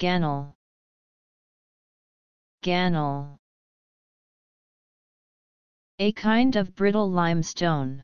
Ganel Ganel A kind of brittle limestone.